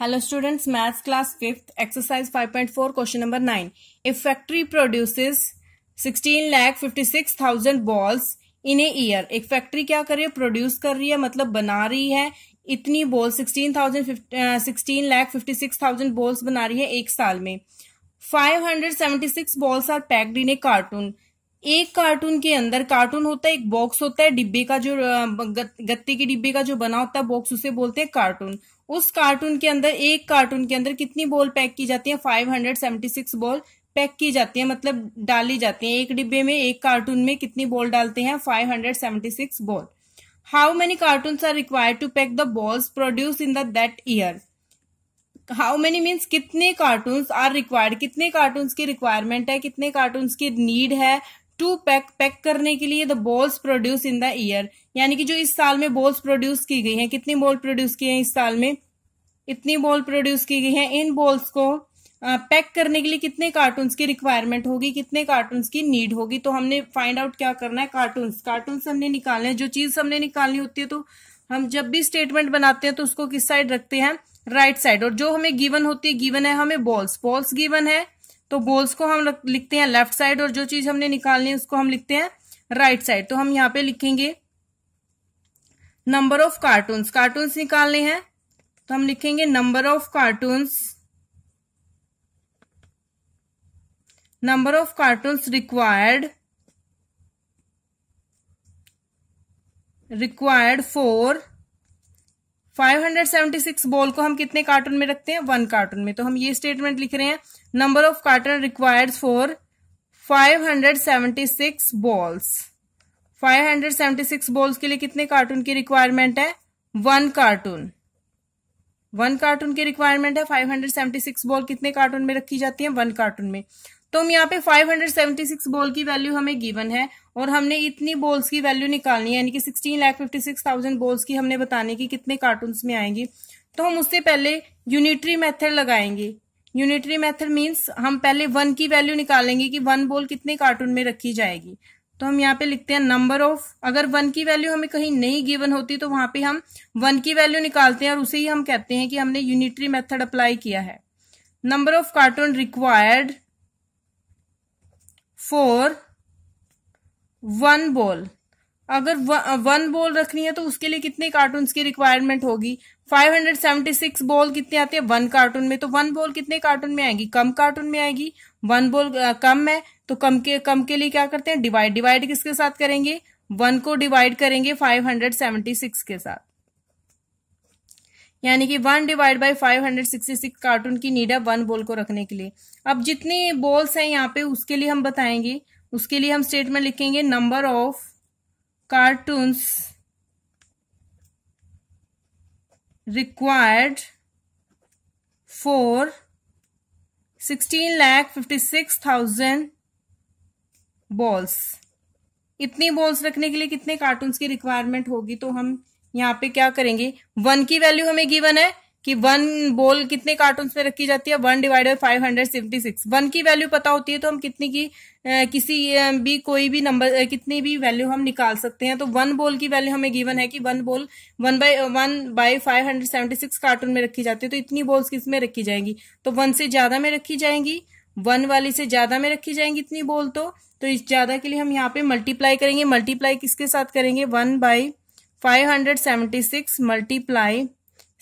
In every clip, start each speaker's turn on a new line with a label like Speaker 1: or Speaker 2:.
Speaker 1: Hello students maths class fifth exercise 5.4 question number nine if factory produces 16 lakh 56,000 balls in a year एक factory क्या कर रही है produce कर रही है मतलब बना रही है इतनी बॉल 16,000 16 लाख 56,000 बॉल्स बना रही है एक साल में five hundred seventy six balls are packed in a carton एक कार्टून के अंदर कार्टून होता है एक बॉक्स होता है डिब्बे का जो गत्ते के डिब्बे का जो बना होता है बॉक्स उसे बोलते हैं कार्टून उस कार्टून के अंदर एक कार्टून के अंदर कितनी बॉल पैक की जाती है five hundred seventy six ball pack की जाती है मतलब डाली जाती है एक डिब्बे में एक कार्टून में कितनी बॉल डालते हैं five hundred seventy six ball how many carton are required to pack the balls produce in that year how many means कितने कार्टून्स आर रिक्वायर्ड कितने कार्टून की रिक्वायरमेंट है कितने कार्टून की नीड है टू पैक पैक करने के लिए the balls produce in the year यानी कि जो इस साल में बॉल्स प्रोड्यूस की गई हैं कितनी बॉल प्रोड्यूस की हैं इस साल में इतनी बॉल प्रोड्यूस की गई हैं इन बॉल्स को पैक करने के लिए कितने कार्टून्स की रिक्वायरमेंट होगी कितने कार्टून्स की नीड होगी तो हमने फाइंड आउट क्या करना है कार्टून्स कार्टून्स हमने निकालने जो चीज हमने निकालनी होती है तो हम जब भी स्टेटमेंट बनाते हैं तो उसको किस साइड रखते हैं राइट right साइड और जो हमें गिवन होती है गिवन है हमें बॉल्स बॉल्स गिवन है तो गोल्स को हम लिखते हैं लेफ्ट साइड और जो चीज हमने निकालनी है उसको हम लिखते हैं राइट right साइड तो हम यहां पे लिखेंगे नंबर ऑफ कार्टून्स कार्टून्स निकालने हैं तो हम लिखेंगे number of cartons number of cartoons required required for 576 ball को हम कितने कार्टून में रखते हैं वन कार्टून में तो हम ये स्टेटमेंट लिख रहे हैं number of carton required for 576 balls 576 balls के लिए कितने कार्टून की रिक्वायरमेंट है वन कार्टून वन कार्टून की रिक्वायरमेंट है 576 बॉल कितने कार्टून में रखी जाती है वन कार्टून में तो हम यहाँ पे 576 बॉल की वैल्यू हमें गिवन है और हमने इतनी बॉल्स की वैल्यू निकालनी है यानी कि 16 lakh fifty six thousand balls की हमने बताने की कितने कार्टून्स में आएंगी तो हम उससे पहले यूनिटरी मेथड लगाएंगे यूनिटरी मेथड मीन्स हम पहले वन की वैल्यू निकालेंगे कि वन बॉल कितने कार्टून में रखी जाएगी तो हम यहाँ पे लिखते हैं नंबर ऑफ अगर वन की वैल्यू हमें कहीं नहीं गिवन होती तो वहां पे हम वन की वैल्यू निकालते हैं और उसे ही हम कहते हैं कि हमने यूनिटरी मेथड अप्लाई किया है number of cartoon required for one ball अगर वन बॉल रखनी है तो उसके लिए कितने कार्टून की रिक्वायरमेंट होगी 576 बॉल कितने आते हैं वन कार्टून में तो वन बॉल कितने कार्टून में आएगी कम कार्टून में आएगी वन बॉल कम है तो कम के कम के लिए क्या करते हैं डिवाइड डिवाइड किसके साथ करेंगे वन को डिवाइड करेंगे 576 के साथ यानी कि one divide by five hundred sixty six cartoon की नीड है वन बॉल को रखने के लिए अब जितने बॉल्स हैं यहाँ पे उसके लिए हम बताएंगे उसके लिए हम स्टेटमेंट लिखेंगे number of cartoons required four sixteen lakh fifty six thousand balls इतनी बॉल्स रखने के लिए कितने कार्टून्स की रिक्वायरमेंट होगी तो हम यहाँ पे क्या करेंगे वन की वैल्यू हमें गिवन है कि वन बोल कितने कार्टून में रखी जाती है one divided five hundred seventy six one की वैल्यू पता होती है तो हम कितनी की आ, किसी भी कोई भी नंबर कितनी भी वैल्यू हम निकाल सकते हैं तो वन बोल की वैल्यू हमें गिवन है कि one ball one by one by five hundred seventy six cartoon में रखी जाती है तो इतनी बोल्स किस में रखी जाएंगी तो वन से ज्यादा में रखी जाएंगी वन वाली से ज्यादा में रखी जाएंगी इतनी बोल तो, तो इस ज्यादा के लिए हम यहाँ पे मल्टीप्लाई करेंगे मल्टीप्लाई किसके साथ करेंगे one by five hundred seventy six multiply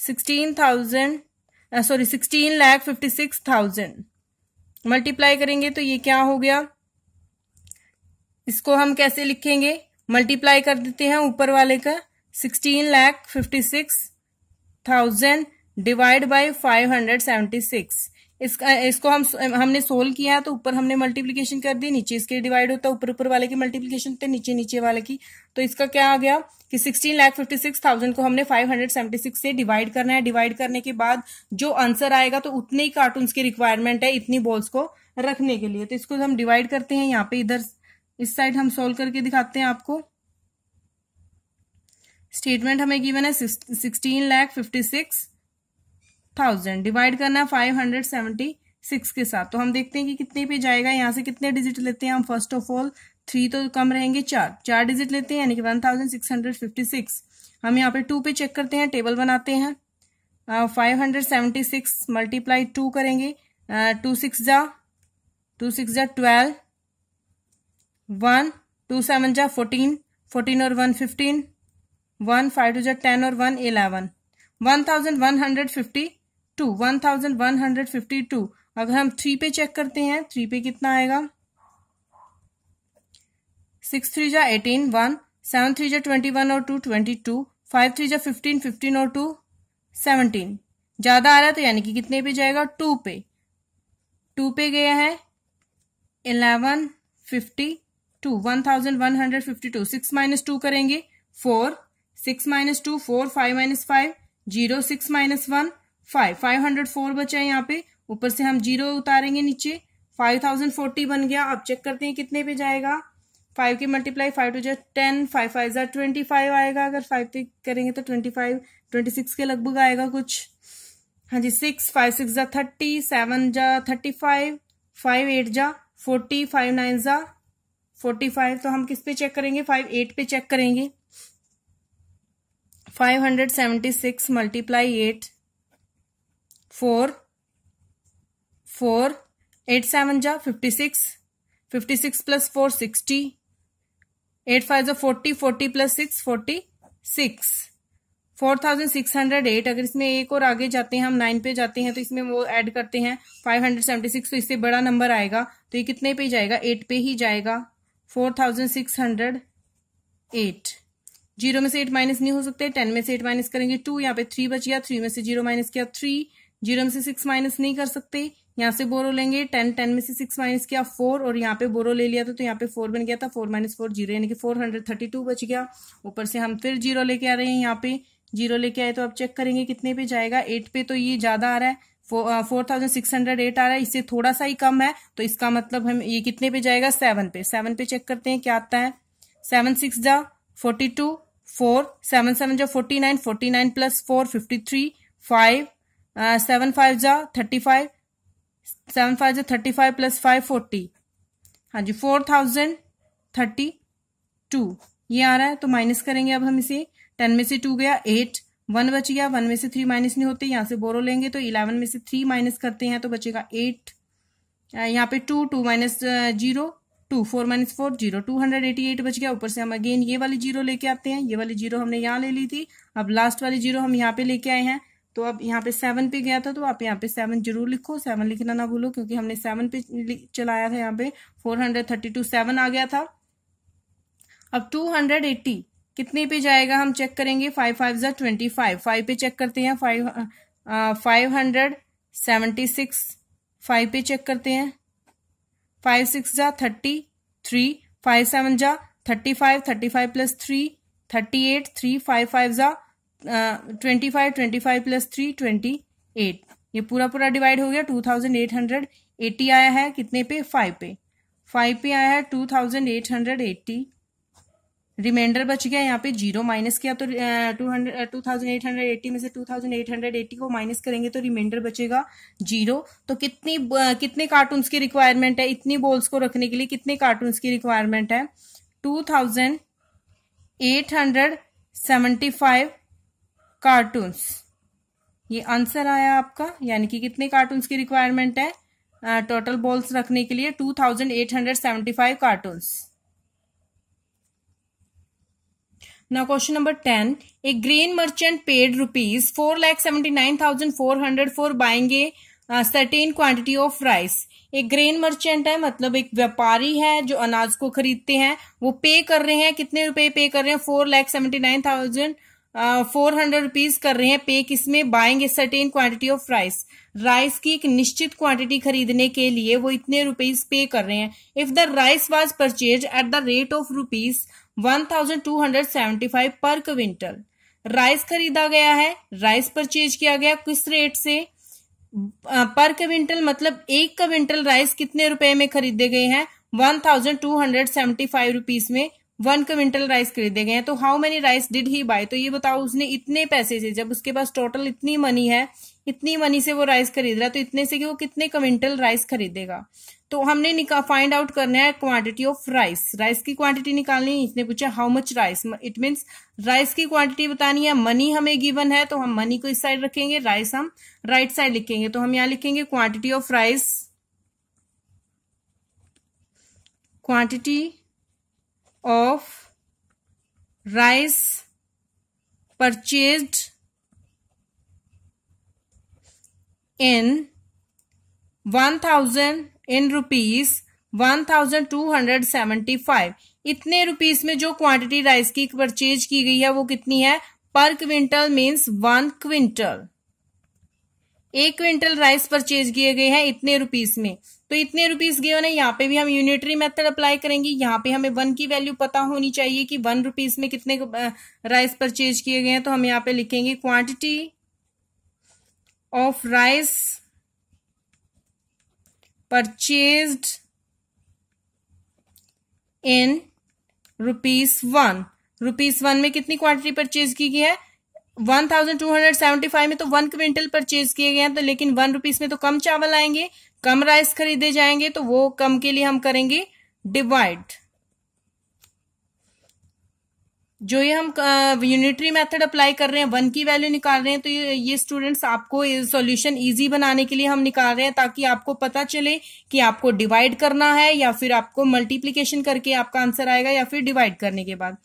Speaker 1: sixteen thousand sorry sixteen lakh fifty six thousand multiply करेंगे तो ये क्या हो गया इसको हम कैसे लिखेंगे मल्टीप्लाई कर देते हैं ऊपर वाले का sixteen lakh fifty six thousand divide by five hundred seventy six इसका इसको हम हमने सोल्व किया तो ऊपर हमने मल्टीप्लीकेशन कर दी नीचे इसके डिवाइड होता है ऊपर ऊपर वाले की मल्टीप्लीकेशन होते नीचे नीचे वाले की तो इसका क्या आ गया कि sixteen lakh fifty six thousand को हमने फाइव हंड्रेड सेवेंटी सिक्स से डिवाइड करना है डिवाइड करने के बाद जो आंसर आएगा तो उतने ही कार्टून की रिक्वायरमेंट है इतनी बॉल्स को रखने के लिए तो इसको हम डिवाइड करते हैं यहाँ पे इधर इस साइड हम सोल्व करके दिखाते हैं आपको स्टेटमेंट हमें गिवन है sixteen lakh fifty six thousand divide करना है फाइव हंड्रेड सेवेंटी सिक्स के साथ तो हम देखते हैं कि कितने पे जाएगा यहाँ से कितने डिजिट लेते हैं हम फर्स्ट ऑफ ऑल थ्री तो कम रहेंगे चार चार डिजिट लेते हैं यानी कि one thousand six hundred fifty six हम यहाँ पे टू पे चेक करते हैं टेबल बनाते हैं five hundred seventy six multiply two करेंगे टू सिक्स जा टू सिक्स जा ट्वेल्व वन टू सेवन जा फोर्टीन फोर्टीन और one fifteen one five two जा टेन और one eleven one thousand one hundred fifty two one thousand one hundred fifty two अगर हम three पे check करते हैं थ्री पे कितना आएगा सिक्स थ्री जा एटीन वन सेवन थ्री जा ट्वेंटी वन और two twenty two five three जा फिफ्टीन फिफ्टीन और टू सेवनटीन ज़्यादा आ रहा है तो यानी कि कितने पे जाएगा टू पे टू पे गया है eleven fifty two one thousand one hundred fifty two six minus two करेंगे four six minus two four five minus five zero six minus one five five hundred four बचा है यहाँ पे ऊपर से हम जीरो उतारेंगे नीचे फाइव थाउजेंड फोर्टी बन गया अब चेक करते हैं कितने पे जाएगा फाइव की मल्टीप्लाई फाइव टू जै टेन फाइव फाइव जै ट्वेंटी फाइव आएगा अगर फाइव पे करेंगे तो ट्वेंटी फाइव ट्वेंटी सिक्स के लगभग आएगा कुछ हाँ जी सिक्स फाइव सिक्स जा थर्टी सेवन जा थर्टी फाइव फाइव एट जा फोर्टी फाइव नाइन जा फोर्टी फाइव तो हम किस पे चेक करेंगे फाइव एट पे चेक करेंगे five hundred seventy six multiply eight four four eight seven जा fifty six fifty six plus four sixty eight five जो forty forty plus six forty six four thousand six hundred eight अगर इसमें एक और आगे जाते हैं हम नाइन पे जाते हैं तो इसमें वो ऐड करते हैं फाइव हंड्रेड सेवेंटी सिक्स तो इससे बड़ा नंबर आएगा तो ये कितने पे जाएगा एट पे ही जाएगा four thousand six hundred eight zero में से एट माइनस नहीं हो सकते टेन में से एट माइनस करेंगे टू यहाँ पे थ्री बच गया थ्री में से जीरो माइनस किया थ्री जीरो में से सिक्स माइनस नहीं कर सकते यहाँ से बोरो लेंगे टेन टेन में से सिक्स माइनस किया फोर और यहाँ पे बोरो ले लिया था तो यहाँ पे फोर बन गया था फोर माइनस फोर जीरो यानी कि फोर हंड्रेड थर्टी टू बच गया ऊपर से हम फिर जीरो लेके आ रहे हैं यहाँ पे जीरो लेके आए तो आप चेक करेंगे कितने पे जाएगा एट पे तो ये ज्यादा आ रहा है four thousand six hundred eight आ रहा है इससे थोड़ा सा ही कम है तो इसका मतलब हम ये कितने पे जाएगा सेवन पे सेवन पे चेक करते हैं क्या आता है सेवन सिक्स जा forty two four seven seven जा forty nine forty nine plus four fifty three five seven five जा थर्टी फाइव सेवन फाइव जा thirty five plus five forty हाँ जी फोर थाउजेंड थर्टी टू ये आ रहा है तो माइनस करेंगे अब हम इसे टेन में से टू गया एट वन बच गया वन में से थ्री माइनस नहीं होते यहाँ से बोरो लेंगे तो इलेवन में से थ्री माइनस करते हैं तो बचेगा एट यहाँ पे two two minus zero two four minus four zero two hundred eighty eight बच गया ऊपर से हम अगेन ये वाली जीरो लेके आते हैं ये वाली जीरो हमने यहाँ ले ली थी अब लास्ट वाली जीरो हम यहाँ पे लेके आए हैं तो अब यहाँ पे सेवन पे गया था तो आप यहाँ पे सेवन जरूर लिखो सेवन लिखना ना भूलो क्योंकि हमने सेवन पे चलाया था यहाँ पे four hundred thirty two seven आ गया था अब टू हंड्रेड एट्टी कितने पे जाएगा हम चेक करेंगे फाइव फाइव जो ट्वेंटी फाइव फाइव पे चेक करते हैं five five hundred seventy six five पे चेक करते हैं फाइव सिक्स जा थर्टी थ्री फाइव सेवन जा thirty five thirty five plus three thirty eight three five five जा twenty five twenty five plus three twenty eight ये पूरा पूरा divide हो गया two thousand eight hundred eighty आया है कितने पे फाइव पे फाइव पे आया है two thousand eight hundred eighty remainder बच गया यहाँ पे जीरो माइनस किया तो two hundred two thousand eight hundred eighty में से two thousand eight hundred eighty को माइनस करेंगे तो रिमाइंडर बचेगा जीरो तो कितनी कितने कार्टून्स की रिक्वायरमेंट है इतनी बॉल्स को रखने के लिए कितने कार्टून्स की रिक्वायरमेंट है two thousand eight hundred seventy five cartoons ये आंसर आया आपका यानी कि कितने कार्टून्स की रिक्वायरमेंट है टोटल बॉल्स रखने के लिए two thousand eight hundred seventy five cartoons a grain merchant paid rupees four lakh seventy nine thousand four hundred for buying certain quantity of rice एक ग्रेन मर्चेंट है मतलब एक व्यापारी है जो अनाज को खरीदते हैं वो पे कर रहे हैं कितने रुपए पे कर रहे हैं four lakh seventy nine thousand four hundred rupees कर रहे हैं पे किसमें buying certain quantity of rice rice की एक निश्चित क्वांटिटी खरीदने के लिए वो इतने रुपीज पे कर रहे हैं if the rice was purchase at the rate of rupees one thousand two hundred seventy five per quintal rice खरीदा गया है राइस परचेज किया गया किस रेट से पर क्विंटल मतलब एक क्विंटल राइस कितने रुपए में खरीदे गए हैं one thousand two hundred seventy five rupees में वन क्विंटल राइस खरीदे गए हैं तो how many rice did he buy तो ये बताओ उसने इतने पैसे से जब उसके पास टोटल इतनी मनी है इतनी मनी से वो राइस खरीद रहा है तो इतने से कि वो कितने क्विंटल राइस खरीदेगा तो हमने फाइंड आउट करना है क्वांटिटी ऑफ राइस राइस की क्वांटिटी निकालनी है इसने पूछा how much rice it means rice की क्वांटिटी बतानी है मनी हमें गिवन है तो हम मनी को इस साइड रखेंगे राइस हम राइट right साइड लिखेंगे तो हम यहां लिखेंगे quantity of rice quantity of rice purchased in 1000 in rupees 1275 इतने रुपीस में जो क्वांटिटी राइस की परचेज की गई है वो कितनी है पर क्विंटल मीन्स वन क्विंटल एक क्विंटल राइस परचेज किए गए हैं इतने रुपीस में तो इतने रुपीस गए होने यहाँ पे भी हम यूनिटरी मेथड अप्लाई करेंगे यहाँ पे हमें वन की वैल्यू पता होनी चाहिए कि वन रुपीस में कितने राइस परचेज किए गए हैं तो हम यहाँ पे लिखेंगे quantity of rice purchased in rupees one rupees one में कितनी क्वांटिटी परचेज की गई है one thousand two hundred seventy five में तो वन क्विंटल परचेज किए गए हैं तो लेकिन वन रुपीज में तो कम चावल आएंगे कम राइस खरीदे जाएंगे तो वो कम के लिए हम करेंगे डिवाइड जो ये हम यूनिटरी मेथड अप्लाई कर रहे हैं वन की वैल्यू निकाल रहे हैं तो ये, ये स्टूडेंट्स आपको सॉल्यूशन इजी बनाने के लिए हम निकाल रहे हैं ताकि आपको पता चले कि आपको डिवाइड करना है या फिर आपको मल्टीप्लीकेशन करके आपका आंसर आएगा या फिर डिवाइड करने के बाद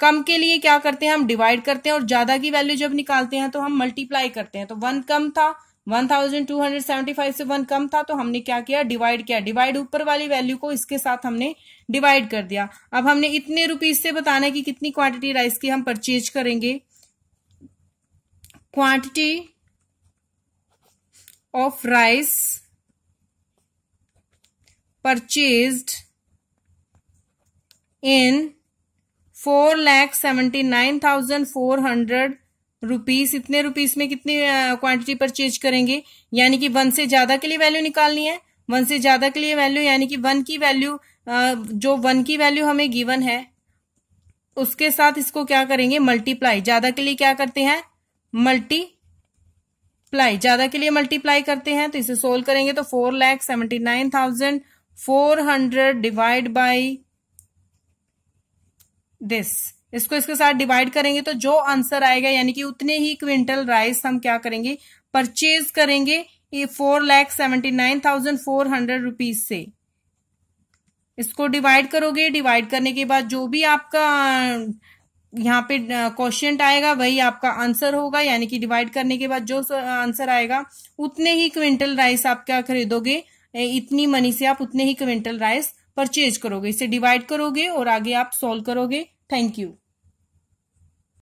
Speaker 1: कम के लिए क्या करते हैं हम डिवाइड करते हैं और ज्यादा की वैल्यू जब निकालते हैं तो हम मल्टीप्लाई करते हैं तो वन कम था 1275 से वन कम था तो हमने क्या किया डिवाइड किया डिवाइड ऊपर वाली वैल्यू को इसके साथ हमने डिवाइड कर दिया अब हमने इतने रुपीज से बताना है कि कितनी क्वांटिटी राइस की हम परचेज करेंगे quantity of rice purchased in four lakh seventy nine thousand four hundred rupees इतने रुपीज में कितनी क्वांटिटी परचेज करेंगे यानी कि वन से ज्यादा के लिए वैल्यू निकालनी है वन से ज्यादा के लिए वैल्यू यानी कि वन की वैल्यू जो वन की वैल्यू हमें गिवन है उसके साथ इसको क्या करेंगे मल्टीप्लाई ज्यादा के लिए क्या करते हैं मल्टीप्लाई ज्यादा के लिए मल्टीप्लाई करते हैं तो इसे सोल्व करेंगे तो four lakh seventy nine thousand four hundred divide by this इसको इसके साथ डिवाइड करेंगे तो जो आंसर आएगा यानी कि उतने ही क्विंटल राइस हम क्या करेंगे परचेज करेंगे ये four lakh seventy nine thousand four hundred rupees से इसको डिवाइड करोगे डिवाइड करने के बाद जो भी आपका अं, यहाँ पे क्वेश्चन अं, आएगा वही आपका आंसर होगा यानी कि डिवाइड करने के बाद जो आंसर अं, आएगा उतने ही क्विंटल राइस आप क्या खरीदोगे इतनी मनी से आप उतने ही क्विंटल राइस परचेज करोगे इसे डिवाइड करोगे और आगे आप सोल्व करोगे Thank you.